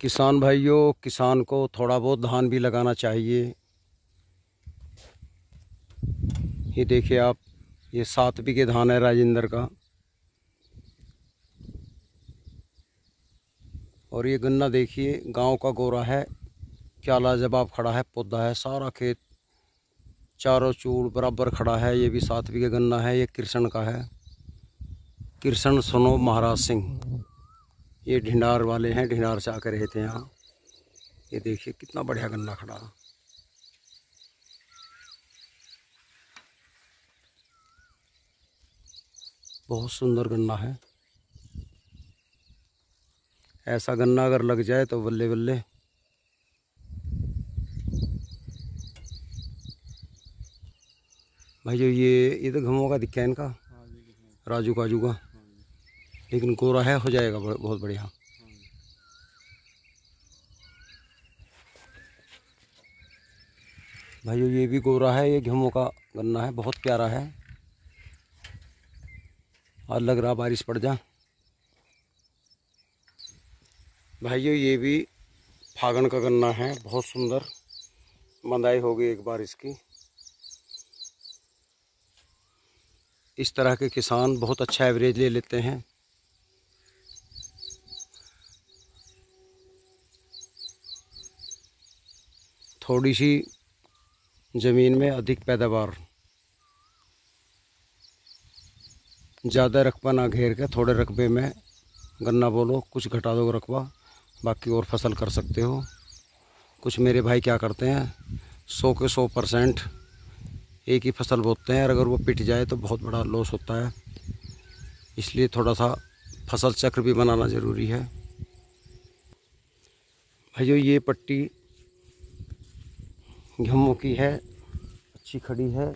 किसान भाइयों किसान को थोड़ा बहुत धान भी लगाना चाहिए ये देखिए आप ये सात बीघे धान है राजेंद्र का और ये गन्ना देखिए गांव का गोरा है क्या लाजवाब खड़ा है पौधा है सारा खेत चारों चूड़ बराबर खड़ा है ये भी सात बीघे गन्ना है ये कृष्ण का है कृष्ण सोनो महाराज सिंह ये ढिंडार वाले हैं ढिंडार से आकर रहे थे यहाँ ये देखिए कितना बढ़िया गन्ना खड़ा बहुत सुंदर गन्ना है ऐसा गन्ना अगर लग जाए तो बल्ले बल्ले भाई जो ये ये तो घमों का दिखा है इनका राजू काजू का लेकिन गोरा है हो जाएगा बहुत बढ़िया भाई ये भी गोरा है ये गेहूँ का गन्ना है बहुत प्यारा है और लग रहा बारिश पड़ जा भाइयों ये भी फागन का गन्ना है बहुत सुंदर मंदाई हो गई एक बार इसकी इस तरह के किसान बहुत अच्छा एवरेज ले लेते हैं थोड़ी सी ज़मीन में अधिक पैदावार ज़्यादा रकबा ना घेर के थोड़े रकबे में गन्ना बोलो कुछ घटा दो रकबा बाकी और फसल कर सकते हो कुछ मेरे भाई क्या करते हैं सौ के सौ परसेंट एक ही फसल बोते हैं और अगर वो पिट जाए तो बहुत बड़ा लॉस होता है इसलिए थोड़ा सा फसल चक्र भी बनाना ज़रूरी है भाइयों ये पट्टी गेहूँ की है अच्छी खड़ी है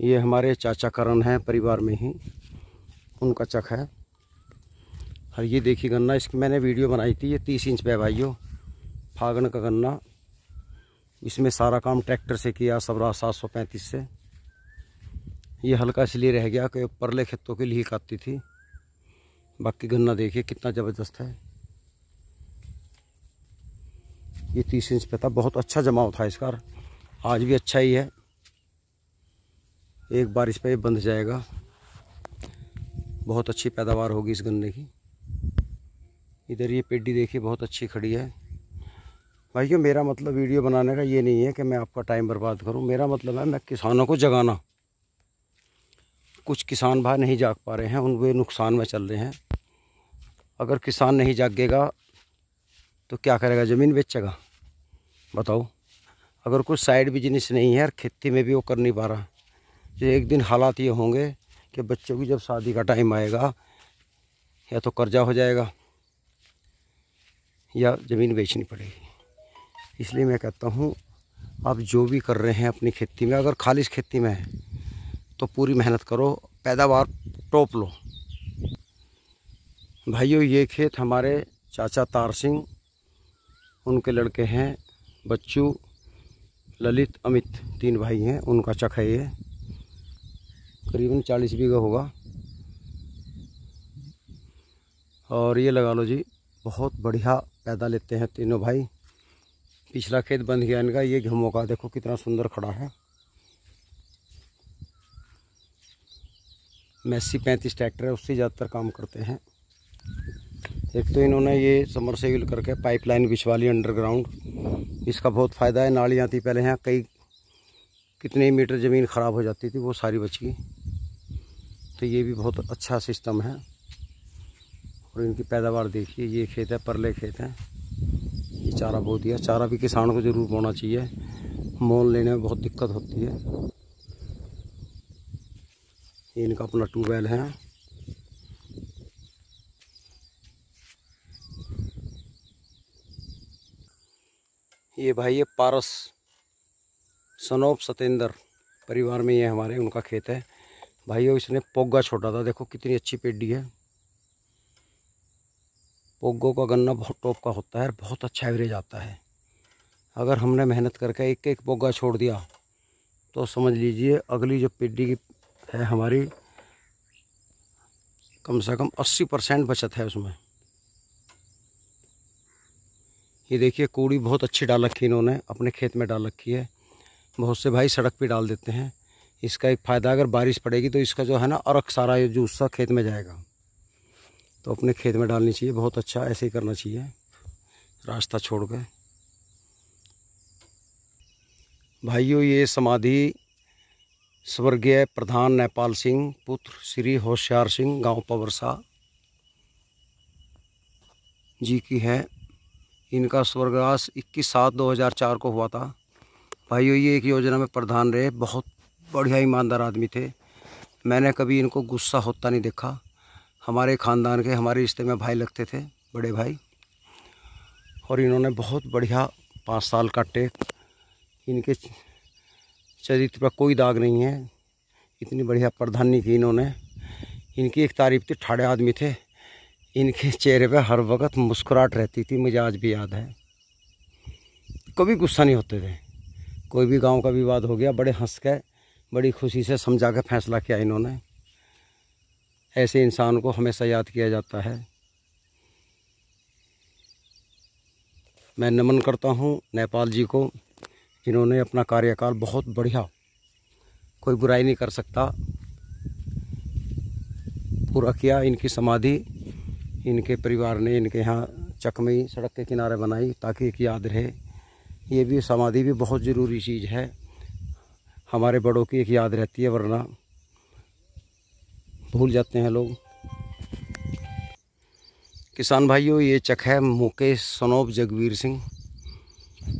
ये हमारे चाचा करण हैं परिवार में ही उनका चक है और ये देखिए गन्ना इसकी मैंने वीडियो बनाई थी ये तीस इंच पे भाइयों फागन का गन्ना इसमें सारा काम ट्रैक्टर से किया सबरा सात सौ पैंतीस से ये हल्का इसलिए रह गया कि परले खेतों के लिए काटती थी बाकी गन्ना देखिए कितना ज़बरदस्त है ये तीस इंच पे था बहुत अच्छा जमाव था इसका आज भी अच्छा ही है एक बार इस पर बंध जाएगा बहुत अच्छी पैदावार होगी इस गन्ने की इधर ये पेडी देखिए बहुत अच्छी खड़ी है भाइयों मेरा मतलब वीडियो बनाने का ये नहीं है कि मैं आपका टाइम बर्बाद करूं मेरा मतलब है मैं किसानों को जगाना कुछ किसान भाई नहीं जाग पा रहे हैं उन वे नुकसान में चल रहे हैं अगर किसान नहीं जागेगा तो क्या करेगा ज़मीन बेचेगा बताओ अगर कुछ साइड बिजनेस नहीं है और खेती में भी वो कर नहीं पा रहा जो तो एक दिन हालात ये होंगे कि बच्चों की जब शादी का टाइम आएगा या तो कर्जा हो जाएगा या ज़मीन बेचनी पड़ेगी इसलिए मैं कहता हूँ आप जो भी कर रहे हैं अपनी खेती में अगर खालिश खेती में है तो पूरी मेहनत करो पैदावार टोप लो भाइयों ये खेत हमारे चाचा तार सिंह उनके लड़के हैं बच्चू ललित अमित तीन भाई हैं उनका चक है ये करीबन चालीस बीघा होगा और ये लगा लो जी बहुत बढ़िया पैदा लेते हैं तीनों भाई पिछला खेत बंद गया इनका ये गेहूँ का देखो कितना सुंदर खड़ा है मैसी पैंतीस ट्रैक्टर है उससे ज़्यादातर काम करते हैं एक तो इन्होंने ये समरसेविल करके पाइपलाइन बिछवा ली अंडरग्राउंड इसका बहुत फ़ायदा है नाली आती पहले यहाँ कई कितने मीटर ज़मीन ख़राब हो जाती थी वो सारी बच गई तो ये भी बहुत अच्छा सिस्टम है और इनकी पैदावार देखिए ये खेत है परले खेत हैं ये चारा बहुत दिया चारा भी किसान को ज़रूर बोना चाहिए मोल लेने में बहुत दिक्कत होती है इनका अपना ट्यूबवेल है ये भाई ये पारस सनोप सतेंद्र परिवार में ये हमारे उनका खेत है भाई इसने पोग्गा छोड़ा था देखो कितनी अच्छी पेडी है पोग्गो का गन्ना बहुत टॉप का होता है और बहुत अच्छा एवरेज आता है अगर हमने मेहनत करके एक एक पोग्गा छोड़ दिया तो समझ लीजिए अगली जो पेडी की है हमारी कम से कम अस्सी परसेंट बचत है उसमें ये देखिए कूड़ी बहुत अच्छी डाल रखी इन्होंने अपने खेत में डाल रखी है बहुत से भाई सड़क पे डाल देते हैं इसका एक फ़ायदा अगर बारिश पड़ेगी तो इसका जो है ना अरक सारा जो सा खेत में जाएगा तो अपने खेत में डालनी चाहिए बहुत अच्छा ऐसे ही करना चाहिए रास्ता छोड़ कर भाइयों ये समाधि स्वर्गीय प्रधान नेपाल सिंह पुत्र श्री होशियार सिंह गांव पवरसा जी की है इनका स्वर्गवास 21 सात 2004 को हुआ था भाइयों ये एक योजना में प्रधान रहे बहुत बढ़िया ईमानदार आदमी थे मैंने कभी इनको गुस्सा होता नहीं देखा हमारे ख़ानदान के हमारे रिश्ते में भाई लगते थे बड़े भाई और इन्होंने बहुत बढ़िया पाँच साल काटे इनके चरित्र पर कोई दाग नहीं है इतनी बढ़िया प्रधानी थी इन्होंने इनकी एक तारीफ थी ठाड़े आदमी थे इनके चेहरे पे हर वक्त मुस्कुराहट रहती थी मुझे आज भी याद है कभी गुस्सा नहीं होते थे कोई भी गांव का विवाद हो गया बड़े हंस के बड़ी खुशी से समझा कर फैसला किया इन्होंने ऐसे इंसान को हमेशा याद किया जाता है मैं नमन करता हूँ नेपाल जी को जिन्होंने अपना कार्यकाल बहुत बढ़िया कोई बुराई नहीं कर सकता पूरा किया इनकी समाधि इनके परिवार ने इनके यहाँ चकमई सड़क के किनारे बनाई ताकि एक याद रहे ये भी समाधि भी बहुत ज़रूरी चीज़ है हमारे बड़ों की एक याद रहती है वरना भूल जाते हैं लोग किसान भाइयों ये चक है मुकेश सनोब जगवीर सिंह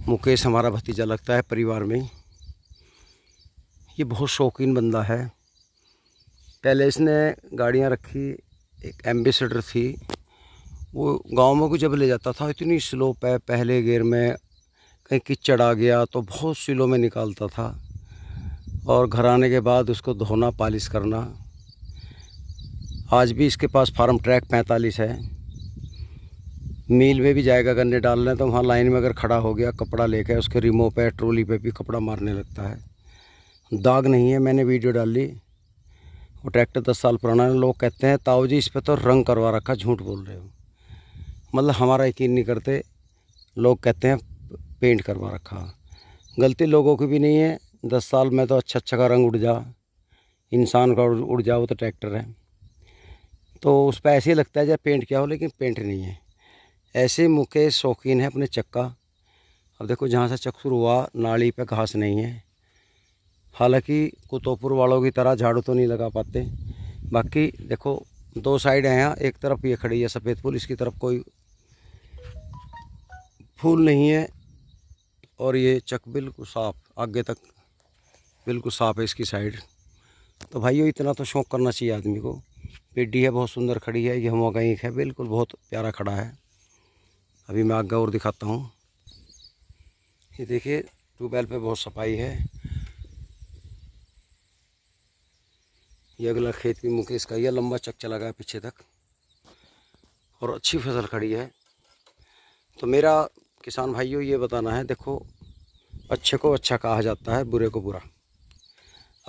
मुकेश हमारा भतीजा लगता है परिवार में ये बहुत शौकीन बंदा है पहले इसने गाड़ियाँ रखी एक एम्बेसडर थी वो गांव में को जब ले जाता था इतनी स्लोप है पहले गेयर में कहीं कीचड़ आ गया तो बहुत स्लो में निकालता था और घर आने के बाद उसको धोना पालिश करना आज भी इसके पास फार्म ट्रैक पैंतालीस है मील में भी जाएगा गन्ने डालने तो वहाँ लाइन में अगर खड़ा हो गया कपड़ा लेकर उसके रिमो पे ट्रोली पे भी कपड़ा मारने लगता है दाग नहीं है मैंने वीडियो डाल ली वो ट्रैक्टर दस साल पुराना है लोग कहते हैं ताऊ जी इस पर तो रंग करवा रखा झूठ बोल रहे हो मतलब हमारा यकीन नहीं करते लोग कहते हैं पेंट करवा रखा गलती लोगों की भी नहीं है दस साल में तो अच्छा अच्छा का रंग उड़ जा इंसान का उड़ जा वो तो ट्रैक्टर है तो उस पर ऐसे ही लगता है जब पेंट किया हो लेकिन पेंट नहीं है ऐसे मुके शौकीन है अपने चक्का अब देखो जहाँ से चक्सुर हुआ नाली पे घास नहीं है हालांकि कुतोपुर वालों की तरह झाड़ू तो नहीं लगा पाते बाकी देखो दो साइड हैं यहाँ एक तरफ ये खड़ी है सफ़ेद फूल इसकी तरफ कोई फूल नहीं है और ये चक बिल्कुल साफ आगे तक बिल्कुल साफ है इसकी साइड तो भाइयों इतना तो शौक करना चाहिए आदमी को पेडी है बहुत सुंदर खड़ी है ये हम का एक है बिल्कुल बहुत प्यारा खड़ा है अभी मैं आगे और दिखाता हूँ ये देखिए ट्यूबवेल पे बहुत सफाई है ये अगला खेत भी मुकेश का यह लंबा चक चला गया पीछे तक और अच्छी फसल खड़ी है तो मेरा किसान भाइयों ये बताना है देखो अच्छे को अच्छा कहा जाता है बुरे को बुरा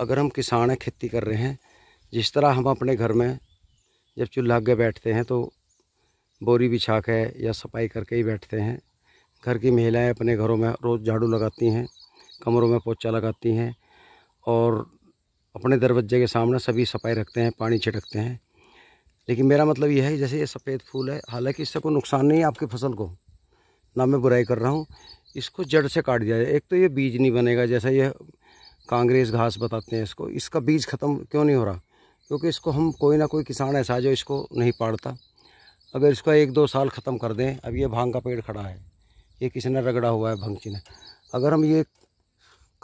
अगर हम किसान हैं खेती कर रहे हैं जिस तरह हम अपने घर में जब चूल्हा के बैठते हैं तो बोरी बिछा के या सफाई करके ही बैठते हैं घर की महिलाएं अपने घरों में रोज़ झाड़ू लगाती हैं कमरों में पोचा लगाती हैं और अपने दरवाजे के सामने सभी सफाई रखते हैं पानी छिड़कते हैं लेकिन मेरा मतलब यह है जैसे ये सफ़ेद फूल है हालांकि इससे कोई नुकसान नहीं है आपकी फसल को ना मैं बुराई कर रहा हूँ इसको जड़ से काट दिया जाए एक तो ये बीज नहीं बनेगा जैसा ये कांग्रेस घास बताते हैं इसको इसका बीज ख़त्म क्यों नहीं हो रहा क्योंकि इसको हम कोई ना कोई किसान ऐसा है जो इसको नहीं पाड़ता अगर इसका एक दो साल ख़त्म कर दें अब ये भांग का पेड़ खड़ा है ये किसी ने रगड़ा हुआ है भंगची ने अगर हम ये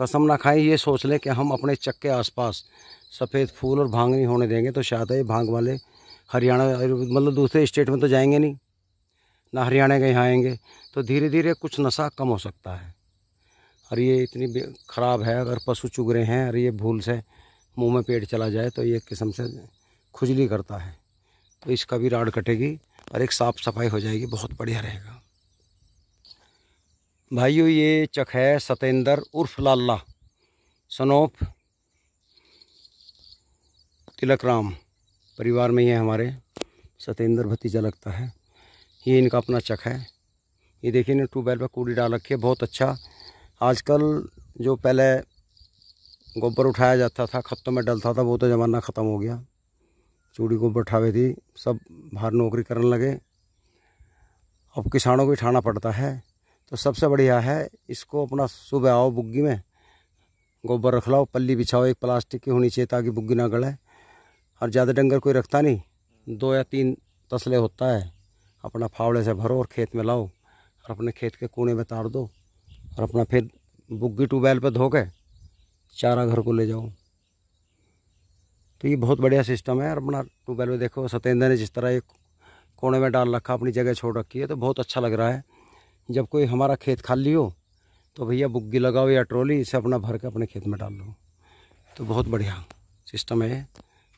कसम ना खाएं ये सोच लें कि हम अपने चक के आसपास सफ़ेद फूल और भांग नहीं होने देंगे तो शायद ये भांग वाले हरियाणा मतलब दूसरे स्टेट में तो जाएंगे नहीं ना हरियाणा के यहाँ आएंगे तो धीरे धीरे कुछ नशा कम हो सकता है और ये इतनी ख़राब है अगर पशु चुग रहे हैं और ये भूल से मुँह में पेट चला जाए तो ये किस्म से खुजली करता है तो इसका भी राड कटेगी और एक साफ़ सफाई हो जाएगी बहुत बढ़िया रहेगा भाइयों ये चक है सतेंद्र उर्फ लाला सनोप तिलक राम परिवार में ही है हमारे सतेंद्र भतीजा लगता है ये इनका अपना चक है ये देखिए ना ट्यूबवेल पर कूड़ी डाल रखी है बहुत अच्छा आजकल जो पहले गोबर उठाया जाता था खत्तों में डलता था वो तो ज़माना ख़त्म हो गया चूड़ी गोबर उठावे थी सब बाहर नौकरी करने लगे अब किसानों को उठाना पड़ता है तो सबसे बढ़िया है इसको अपना सुबह आओ बुग्गी में गोबर रख लाओ पल्ली बिछाओ एक प्लास्टिक की होनी चाहिए ताकि बुग्गी ना गड़े और ज़्यादा डंगर कोई रखता नहीं दो या तीन तसले होता है अपना फावड़े से भरो और खेत में लाओ और अपने खेत के कोने में तार दो और अपना फिर बुग्गी ट्यूबवेल पर धो के चारा घर को ले जाओ तो ये बहुत बढ़िया सिस्टम है और अपना ट्यूबवेल में देखो सत्येंद्र ने जिस तरह एक कोने में डाल रखा अपनी जगह छोड़ रखी है तो बहुत अच्छा लग रहा है जब कोई हमारा खेत खाली हो तो भैया बुग्गी लगाओ या ट्रॉली इसे अपना भर के अपने खेत में डाल लो तो बहुत बढ़िया सिस्टम है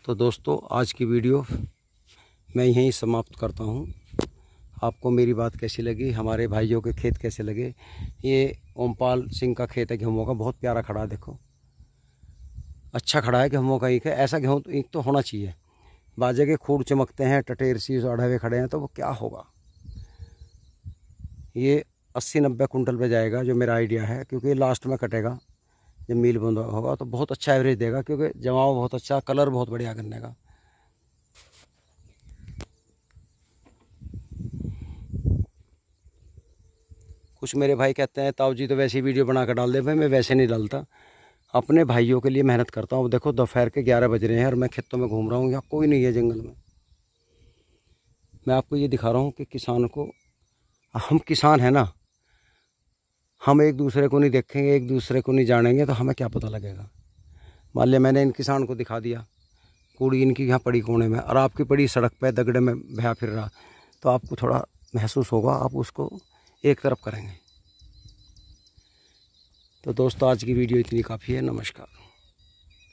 तो दोस्तों आज की वीडियो मैं यहीं समाप्त करता हूँ आपको मेरी बात कैसी लगी हमारे भाइयों के खेत कैसे लगे ये ओमपाल सिंह का खेत है गेहूँ का बहुत प्यारा खड़ा है देखो अच्छा खड़ा है गेहूँ का एक है ऐसा गेहूँ तो एक तो होना चाहिए बाजे के खूर चमकते हैं टटेरसी अढ़वे खड़े हैं तो वो क्या होगा ये अस्सी नब्बे कुंटल पे जाएगा जो मेरा आइडिया है क्योंकि लास्ट में कटेगा जब मील बंद होगा तो बहुत अच्छा एवरेज देगा क्योंकि जमाव बहुत अच्छा कलर बहुत बढ़िया करने का कुछ मेरे भाई कहते हैं ताऊ जी तो वैसी वीडियो बना कर डाल दे भाई मैं वैसे नहीं डालता अपने भाइयों के लिए मेहनत करता हूँ देखो दोपहर के ग्यारह बज रहे हैं और मैं खेतों में घूम रहा हूँ यहाँ कोई नहीं है जंगल में मैं आपको ये दिखा रहा हूँ कि किसान को हम किसान हैं ना हम एक दूसरे को नहीं देखेंगे एक दूसरे को नहीं जानेंगे तो हमें क्या पता लगेगा मान लिया मैंने इन किसान को दिखा दिया कूड़ी इनकी यहाँ पड़ी कोने में और आपकी पड़ी सड़क पे दगड़े में भया फिर रहा तो आपको थोड़ा महसूस होगा आप उसको एक तरफ करेंगे तो दोस्तों आज की वीडियो इतनी काफ़ी है नमस्कार